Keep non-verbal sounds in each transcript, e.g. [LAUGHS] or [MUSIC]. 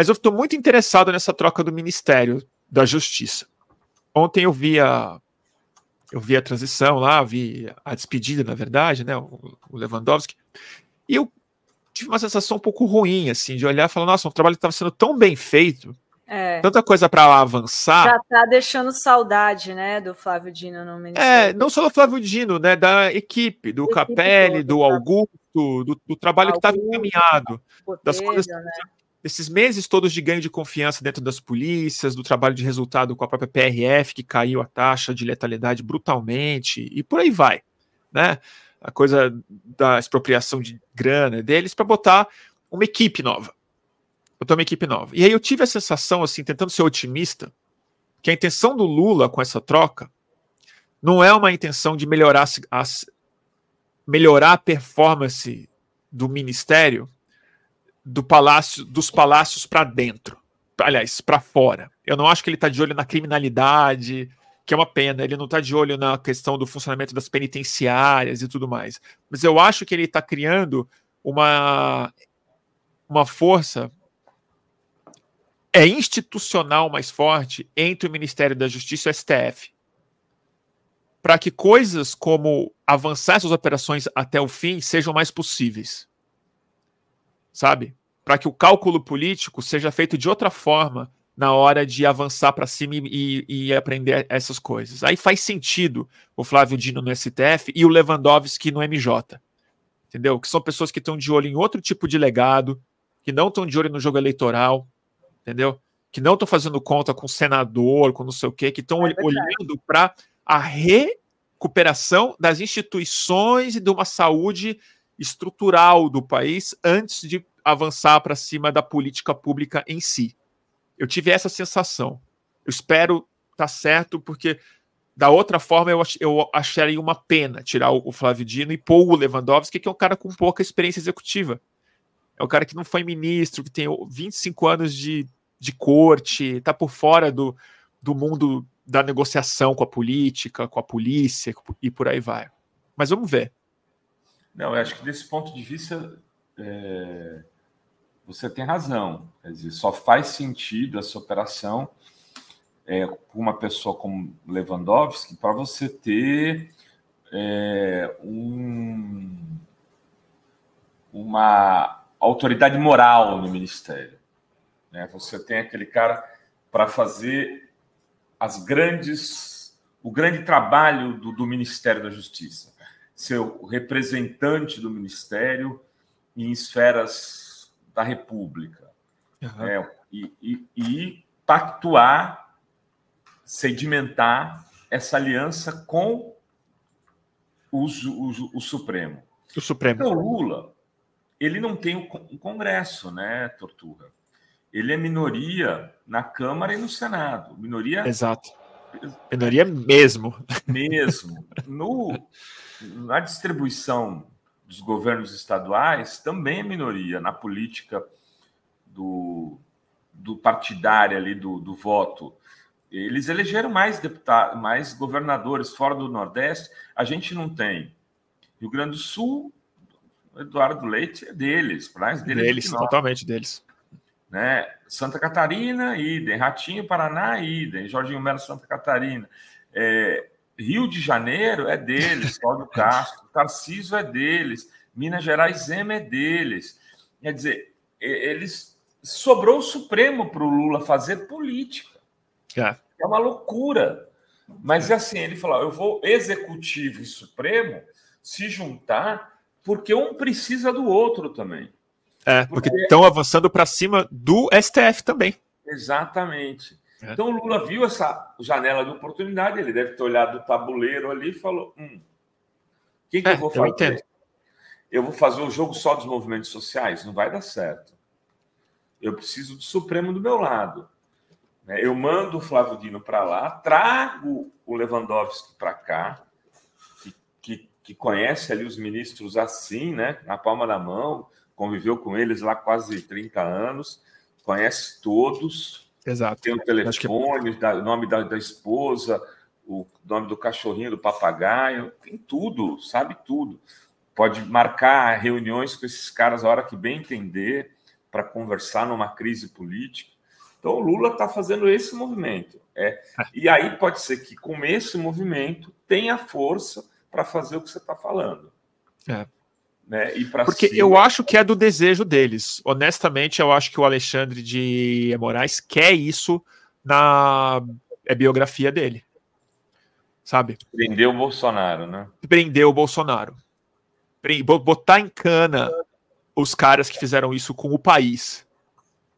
Mas eu estou muito interessado nessa troca do Ministério da Justiça. Ontem eu vi a, eu vi a transição lá, vi a despedida, na verdade, né, o, Lewandowski, e eu tive uma sensação um pouco ruim, assim, de olhar e falar, nossa, o trabalho estava sendo tão bem feito, é. Tanta coisa para avançar. Já tá deixando saudade, né, do Flávio Dino no é, Ministério. É, não só do Flávio Dino, né, da equipe, do Capelli, do tá. Augusto, do, do trabalho tá Augusto, que estava encaminhado, tá das coisas né? desses meses todos de ganho de confiança dentro das polícias, do trabalho de resultado com a própria PRF, que caiu a taxa de letalidade brutalmente, e por aí vai. Né? A coisa da expropriação de grana deles para botar uma equipe nova. Botar uma equipe nova. E aí eu tive a sensação, assim, tentando ser otimista, que a intenção do Lula com essa troca não é uma intenção de melhorar, as, melhorar a performance do ministério do palácio, dos palácios para dentro, aliás, para fora. Eu não acho que ele está de olho na criminalidade, que é uma pena. Ele não está de olho na questão do funcionamento das penitenciárias e tudo mais. Mas eu acho que ele está criando uma uma força é institucional mais forte entre o Ministério da Justiça e o STF. Para que coisas como avançar essas operações até o fim sejam mais possíveis sabe? Para que o cálculo político seja feito de outra forma na hora de avançar para cima e, e, aprender essas coisas. Aí faz sentido o Flávio Dino no STF e o Lewandowski no MJ. Entendeu? Que são pessoas que estão de olho em outro tipo de legado, que não estão de olho no jogo eleitoral, entendeu? Que não estão fazendo conta com senador, com não sei o quê, que estão é olhando para a recuperação das instituições e de uma saúde estrutural do país antes de avançar para cima da política pública em si. Eu tive essa sensação. Eu espero tá certo, porque da outra forma eu, ach, eu acharia uma pena tirar o, o Flávio Dino e pôr o Lewandowski, que é um cara com pouca experiência executiva. É um cara que não foi ministro, que tem 25 anos de, de corte, está por fora do, do mundo da negociação com a política, com a polícia e por aí vai. Mas vamos ver. Não, eu acho que desse ponto de vista é, você tem razão. Quer dizer, só faz sentido essa operação é, com uma pessoa como Lewandowski para você ter é, um, uma autoridade moral no ministério. Né? Você tem aquele cara para fazer as grandes o grande trabalho do, do Ministério da Justiça seu representante do Ministério em esferas da República. Uhum. É, e, e, e pactuar, sedimentar essa aliança com o, o, o, Supremo. O Supremo. Então, Lula, ele não tem o Congresso, né, Tortura? Ele é minoria na Câmara e no Senado. Minoria Exato. Minoria mesmo. Mesmo. No, na distribuição dos governos estaduais, também é minoria. Na política do, do partidário ali, do, do voto, eles elegeram mais deputados, mais governadores fora do Nordeste. A gente não tem. Rio Grande do Sul, Eduardo Leite é deles, mais deles. Deles, totalmente deles né? Santa Catarina, idem. Ratinho, Paraná, idem. Jorginho Melo, Santa Catarina. É, Rio de Janeiro é deles, [LAUGHS] Cláudio Castro. Tarcísio é deles. Minas Gerais, Zema é deles. Quer dizer, eles sobrou o Supremo para o Lula fazer política. É. é uma loucura. Mas é assim, ele falou: eu vou executivo e Supremo se juntar, porque um precisa do outro também. É, porque estão avançando para cima do STF também. Exatamente. É. Então o Lula viu essa janela de oportunidade, ele deve ter olhado o tabuleiro ali e falou: hum, o que, que é, eu vou fazer? Eu, entendo. eu vou fazer o jogo só dos movimentos sociais? Não vai dar certo. Eu preciso do Supremo do meu lado. Né, eu mando o Flávio Dino para lá, trago o Lewandowski para cá, que, que, que conhece ali os ministros assim, né, na palma da mão, conviveu com eles lá quase 30 anos, conhece todos. Exato. Tem o é telefone, que... o nome da, da esposa, o nome do cachorrinho, do papagaio, tem tudo, sabe tudo. Pode marcar reuniões com esses caras a hora que bem entender, para conversar numa crise política. Então, o Lula está fazendo esse movimento. É. é, e aí pode ser que, com esse movimento, tenha força para fazer o que você está falando. É. Né, Porque cima. eu acho que é do desejo deles. Honestamente, eu acho que o Alexandre de Moraes quer isso na é biografia dele. Sabe? Prender o Bolsonaro, né? Prender o Bolsonaro. Botar em cana os caras que fizeram isso com o país.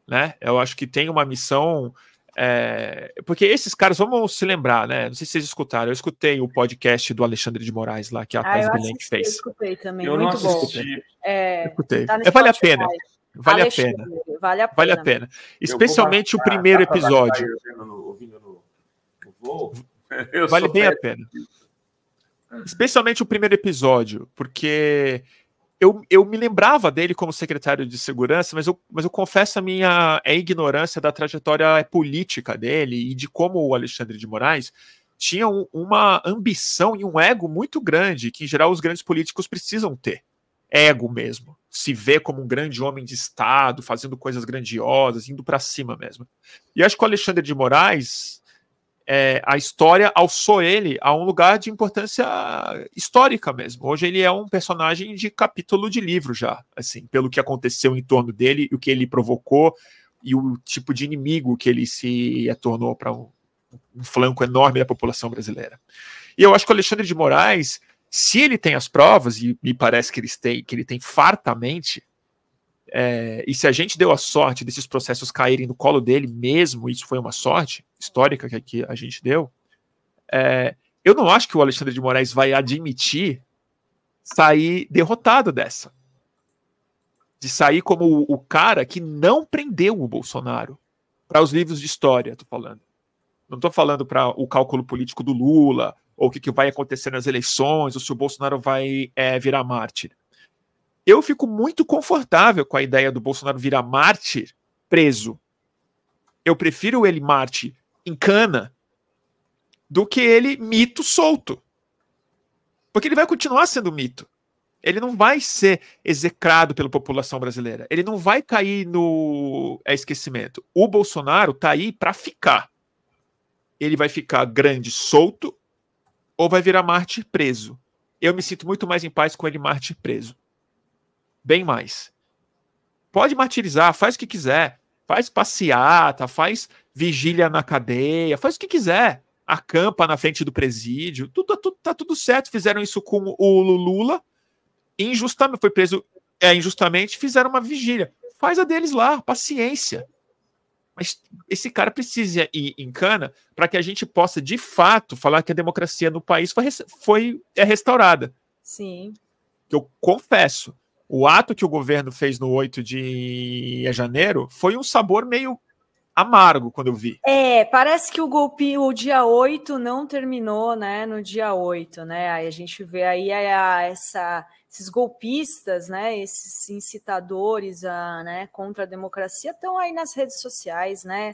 Né? Eu acho que tem uma missão é, porque esses caras, vamos se lembrar, né? Não sei se vocês escutaram. Eu escutei o podcast do Alexandre de Moraes lá, que a Thais ah, Belém fez. Eu escutei também. Eu Muito não bom. escutei. É, escutei. Tá é, vale a pena. Vale a pena. vale a pena. Vale a pena. Especialmente o primeiro episódio. [LAUGHS] vale bem a pena. Especialmente o primeiro episódio, porque eu, eu me lembrava dele como secretário de segurança, mas eu, mas eu confesso a minha a ignorância da trajetória política dele e de como o Alexandre de Moraes tinha um, uma ambição e um ego muito grande, que em geral os grandes políticos precisam ter. Ego mesmo. Se ver como um grande homem de Estado, fazendo coisas grandiosas, indo para cima mesmo. E acho que o Alexandre de Moraes é, a história alçou ele a um lugar de importância histórica mesmo. Hoje ele é um personagem de capítulo de livro já, assim, pelo que aconteceu em torno dele, o que ele provocou e o tipo de inimigo que ele se tornou para um, um flanco enorme da população brasileira. E eu acho que o Alexandre de Moraes, se ele tem as provas, e me parece que ele tem, que ele tem fartamente, é, e se a gente deu a sorte desses processos caírem no colo dele mesmo, isso foi uma sorte histórica que a gente deu, é, eu não acho que o Alexandre de Moraes vai admitir sair derrotado dessa. De sair como o, o cara que não prendeu o Bolsonaro. Para os livros de história, estou falando. Não estou falando para o cálculo político do Lula, ou o que, que, vai acontecer nas eleições, ou se o Bolsonaro vai é, virar mártir eu fico muito confortável com a ideia do Bolsonaro virar mártir preso. Eu prefiro ele mártir em cana do que ele mito solto. Porque ele vai continuar sendo mito. Ele não vai ser execrado pela população brasileira. Ele não vai cair no é esquecimento. O Bolsonaro tá aí para ficar. Ele vai ficar grande solto ou vai virar mártir preso. Eu me sinto muito mais em paz com ele mártir preso bem mais. Pode martirizar, faz o que quiser. Faz passeata, faz vigília na cadeia, faz o que quiser. Acampa na frente do presídio, tudo, tá tudo tá tudo certo. Fizeram isso com o Lula, injustamente, foi preso é, injustamente, fizeram uma vigília. Faz a deles lá, paciência. Mas esse cara precisa ir em cana para que a gente possa, de fato, falar que a democracia no país foi, foi é restaurada. Sim. Que eu confesso, o ato que o governo fez no 8 de janeiro foi um sabor meio amargo quando eu vi. É, parece que o golpe, o dia 8 não terminou, né, no dia 8, né? Aí a gente vê aí a, a, essa, esses golpistas, né, esses incitadores a, ah, né, contra a democracia estão aí nas redes sociais, né?